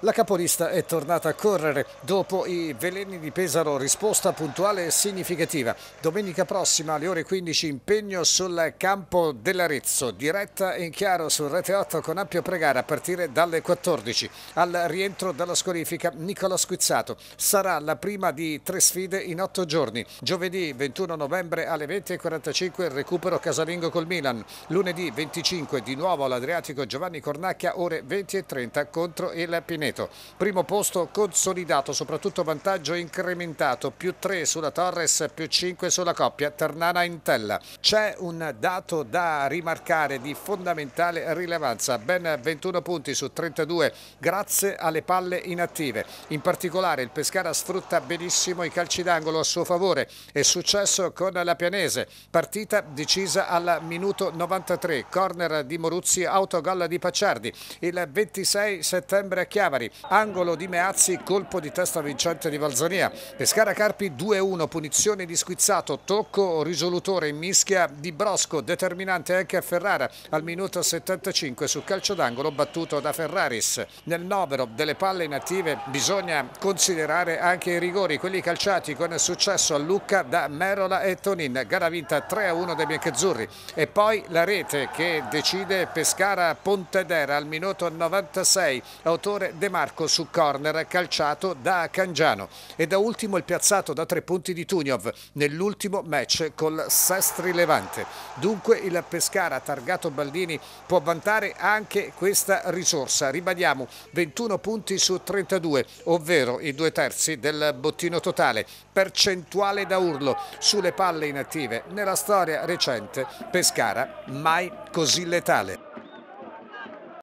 La capolista è tornata a correre dopo i veleni di Pesaro, risposta puntuale e significativa. Domenica prossima alle ore 15 impegno sul campo dell'Arezzo, diretta in chiaro su Rete 8 con ampio pregare a partire dalle 14. Al rientro dalla squalifica Nicola Squizzato sarà la prima di tre sfide in otto giorni. Giovedì 21 novembre alle 20.45 recupero casalingo col Milan. Lunedì 25 di nuovo all'Adriatico Giovanni Cornacchia ore 20.30 contro il Pineto. Veneto. Primo posto consolidato, soprattutto vantaggio incrementato, più 3 sulla Torres, più 5 sulla coppia Ternana-Intella. C'è un dato da rimarcare di fondamentale rilevanza, ben 21 punti su 32 grazie alle palle inattive. In particolare il Pescara sfrutta benissimo i calci d'angolo a suo favore È successo con la Pianese. Partita decisa al minuto 93, corner di Moruzzi, autogol di Pacciardi. Il 26 settembre a Chiava Chiavari, angolo di Meazzi, colpo di testa vincente di Valzonia. Pescara Carpi 2-1, punizione di Squizzato, tocco risolutore in mischia di Brosco, determinante anche a Ferrara al minuto 75 sul calcio d'angolo battuto da Ferraris. Nel novero delle palle inattive bisogna considerare anche i rigori, quelli calciati con successo a Lucca da Merola e Tonin, gara vinta 3-1 dei biancazzurri e poi la rete che decide Pescara Pontedera al minuto 96, autore del De Marco su corner calciato da Cangiano e da ultimo il piazzato da tre punti di Tuniov nell'ultimo match col Sestri Levante. Dunque il Pescara targato Baldini può vantare anche questa risorsa. Ribadiamo 21 punti su 32, ovvero i due terzi del bottino totale. Percentuale da urlo sulle palle inattive. Nella storia recente Pescara mai così letale.